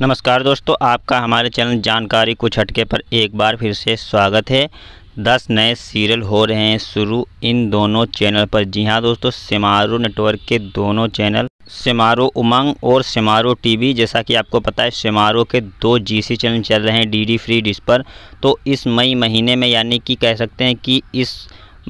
नमस्कार दोस्तों आपका हमारे चैनल जानकारी कुछ हटके पर एक बार फिर से स्वागत है दस नए सीरियल हो रहे हैं शुरू इन दोनों चैनल पर जी हाँ दोस्तों सेमारो नेटवर्क के दोनों चैनल सेमारो उमंग और सेमारो टीवी जैसा कि आपको पता है सेमारो के दो जीसी चैनल चल रहे हैं डीडी फ्री डिश पर तो इस मई महीने में यानी कि कह सकते हैं कि इस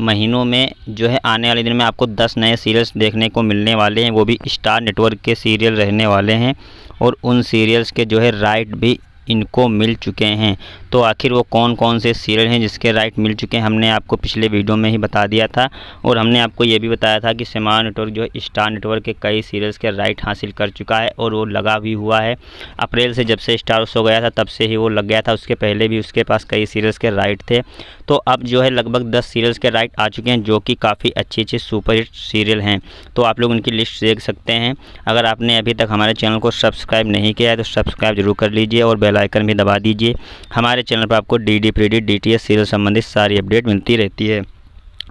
महीनों में जो है आने वाले दिन में आपको दस नए सीरियल्स देखने को मिलने वाले हैं वो भी स्टार नेटवर्क के सीरियल रहने वाले हैं और उन सीरियल्स के जो है राइट भी इनको मिल चुके हैं तो आखिर वो कौन कौन से सीरियल हैं जिसके राइट मिल चुके हैं हमने आपको पिछले वीडियो में ही बता दिया था और हमने आपको ये भी बताया था कि सिमा नेटवर्क जो है स्टार नेटवर्क के कई सीरियल्स के राइट हासिल कर चुका है और वो लगा भी हुआ है अप्रैल से जब से स्टार हो गया था तब से ही वो लग गया था उसके पहले भी उसके पास कई सीरियल्स के राइट थे तो अब जो है लगभग दस सीरियल्स के राइट आ चुके हैं जो कि काफ़ी अच्छे अच्छे सुपरहिट सीरियल हैं तो आप लोग उनकी लिस्ट देख सकते हैं अगर आपने अभी तक हमारे चैनल को सब्सक्राइब नहीं किया है तो सब्सक्राइब जरूर कर लीजिए और बेलाइकन भी दबा दीजिए हमारे चैनल पर आपको D D free D D T S serial संबंधित सारी अपडेट मिलती रहती है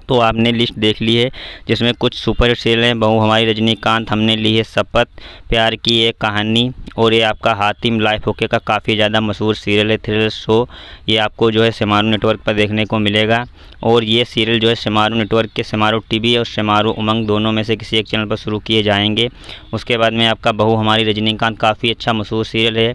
तो आपने लिस्ट देख ली है जिसमें कुछ सुपर सेल हैं बहू हमारी रजनीकांत हमने ली है शपथ प्यार की एक कहानी और ये आपका हातिम लाइफ ओके का काफ़ी ज़्यादा मशहूर सीरियल है थ्रिलर शो ये आपको जो है सिमारू नेटवर्क पर देखने को मिलेगा और ये सीरियल जो है शमारू नेटवर्क के शमारू टीवी और शमारू उमंग दोनों में से किसी एक चैनल पर शुरू किए जाएंगे उसके बाद में आपका बहू हमारी रजनीकांत काफ़ी अच्छा मशहूर सीरियल है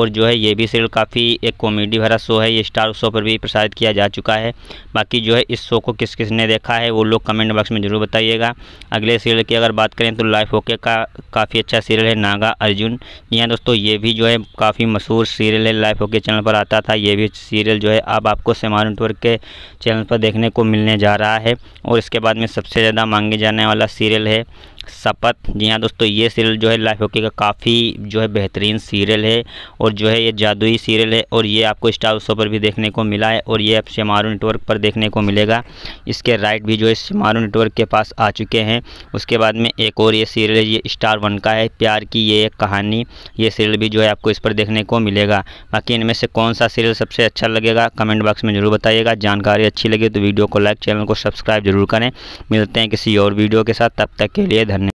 और जो है ये भी सीरियल काफ़ी एक कॉमेडी भरा शो है ये स्टार शो पर भी प्रसारित किया जा चुका है बाकी जो है इस शो को किस किस ने देखा है वो लोग कमेंट बॉक्स में ज़रूर बताइएगा अगले सीरियल की अगर बात करें तो लाइफ ओके का काफ़ी अच्छा सीरियल है नागा अर्जुन जी हाँ दोस्तों ये भी जो है काफ़ी मशहूर सीरियल है लाइफ ओके चैनल पर आता था ये भी सीरियल जो है अब आपको शमारू नेटवर्क के चैनल पर देख देखने को मिलने जा रहा है और इसके बाद में सबसे ज़्यादा मांगे जाने वाला सीरियल है शपथ जी हाँ दोस्तों ये सीरियल जो है लाइफ ओके का काफ़ी जो है बेहतरीन सीरियल है और जो है ये जादुई सीरियल है और ये आपको स्टार शो पर भी देखने को मिला है और ये अब शेमारू नेटवर्क पर देखने को मिलेगा इसके राइट भी जो है शेमारू नेटवर्क के पास आ चुके हैं उसके बाद में एक और ये सीरियल है ये स्टार वन का है प्यार की ये एक कहानी ये सीरियल भी जो है आपको इस पर देखने को मिलेगा बाकी इनमें से कौन सा सीरियल सबसे अच्छा लगेगा कमेंट बॉक्स में ज़रूर बताइएगा जानकारी अच्छी लगी तो वीडियो को लाइक चैनल को सब्सक्राइब जरूर करें मिलते हैं किसी और वीडियो के साथ तब तक के लिए धन्यवाद